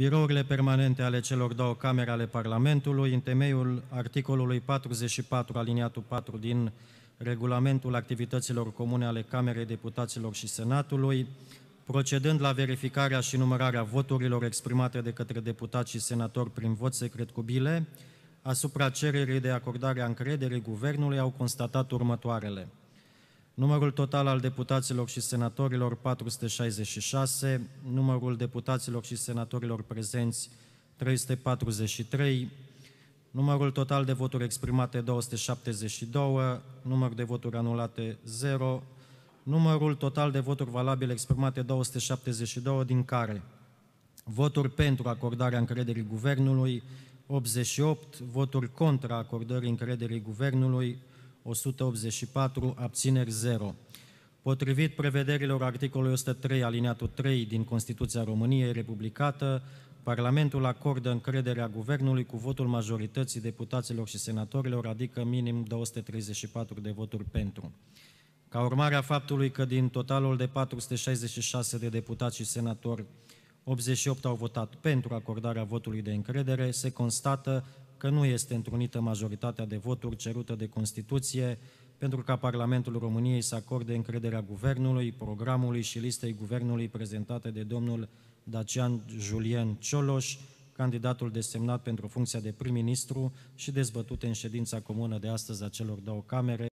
birourile permanente ale celor două camere ale Parlamentului, în temeiul articolului 44, aliniatul 4 din regulamentul activităților comune ale Camerei Deputaților și Senatului, procedând la verificarea și numărarea voturilor exprimate de către deputați și senatori prin vot secret cu bile, asupra cererii de acordare a încrederii Guvernului au constatat următoarele – numărul total al deputaților și senatorilor 466, numărul deputaților și senatorilor prezenți 343, numărul total de voturi exprimate 272, număr de voturi anulate 0, numărul total de voturi valabile exprimate 272, din care voturi pentru acordarea încrederii guvernului 88, voturi contra acordării încrederii guvernului 184, abțineri 0. Potrivit prevederilor articolului 103, aliniatul 3 din Constituția României republicată, Parlamentul acordă încrederea Guvernului cu votul majorității deputaților și senatorilor, adică minim 234 de voturi pentru. Ca urmare a faptului că din totalul de 466 de deputați și senatori, 88 au votat pentru acordarea votului de încredere, se constată că nu este întrunită majoritatea de voturi cerută de Constituție pentru ca Parlamentul României să acorde încrederea Guvernului, programului și listei Guvernului prezentate de domnul Dacian Julien Cioloș, candidatul desemnat pentru funcția de prim-ministru și dezbătute în ședința comună de astăzi a celor două camere,